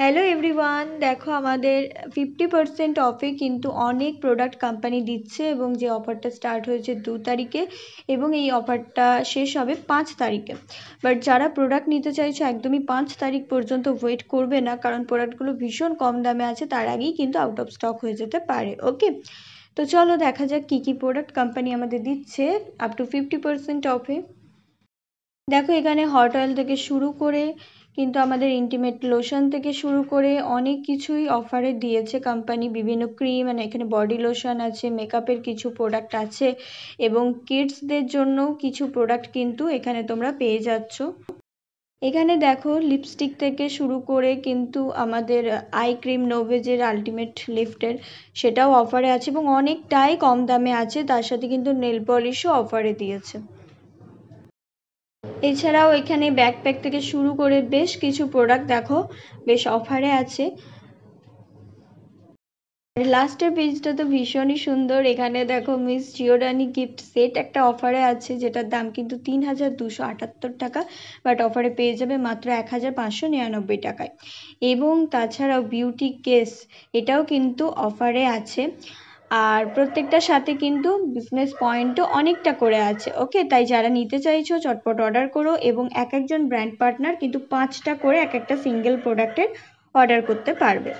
hello everyone দেখো আমাদের fifty percent অফে কিন্তু অনেক প্রোডাক্ট কোম্পানি দিচ্ছে এবং যে অফারটা স্টার্ট হয়েছে দু তারিখে এবং এই অফারটা শেষ হবে পাঁচ তারিখে বাট যারা প্রোডাক্ট নিতে চাইছে একদমই পাঁচ তারিখ পর্যন্ত ওয়েট করবে না কারণ প্রোডাক্টগুলো ভীষণ কম দামে আছে তার আগেই কিন্তু আউট অফ স্টক হয়ে যেতে পারে ওকে তো চলো দেখা যাক কী কী প্রোডাক্ট কোম্পানি আমাদের দিচ্ছে আপ টু ফিফটি পার্সেন্ট অফে দেখো এখানে হট অয়েল থেকে শুরু করে কিন্তু আমাদের ইন্টিমেট লোশন থেকে শুরু করে অনেক কিছুই অফারে দিয়েছে কোম্পানি বিভিন্ন ক্রিম মানে এখানে বডি লোশন আছে মেকআপের কিছু প্রোডাক্ট আছে এবং কিডসদের জন্যও কিছু প্রোডাক্ট কিন্তু এখানে তোমরা পেয়ে যাচ্ছ এখানে দেখো লিপস্টিক থেকে শুরু করে কিন্তু আমাদের আই ক্রিম নোভেজের আলটিমেট লিফটের সেটাও অফারে আছে এবং অনেকটাই কম দামে আছে তার সাথে কিন্তু নেল পলিশও অফারে দিয়েছে এছাড়াও এখানে ব্যাকপ্যাক থেকে শুরু করে বেশ কিছু প্রোডাক্ট দেখো বেশ অফারে আছে লাস্টের পেজটা তো ভীষণই সুন্দর এখানে দেখো মিস জিওডানি গিফট সেট একটা অফারে আছে যেটার দাম কিন্তু তিন হাজার দুশো আটাত্তর টাকা বাট অফারে পেয়ে যাবে মাত্র এক হাজার পাঁচশো নিরানব্বই টাকায় এবং তাছাড়াও বিউটি কেস এটাও কিন্তু অফারে আছে আর প্রত্যেকটার সাথে কিন্তু বিজনেস পয়েন্টও অনেকটা করে আছে ওকে তাই যারা নিতে চাইছো চটপট অর্ডার করো এবং এক একজন ব্র্যান্ড পার্টনার কিন্তু পাঁচটা করে এক একটা সিঙ্গেল প্রোডাক্টের অর্ডার করতে পারবে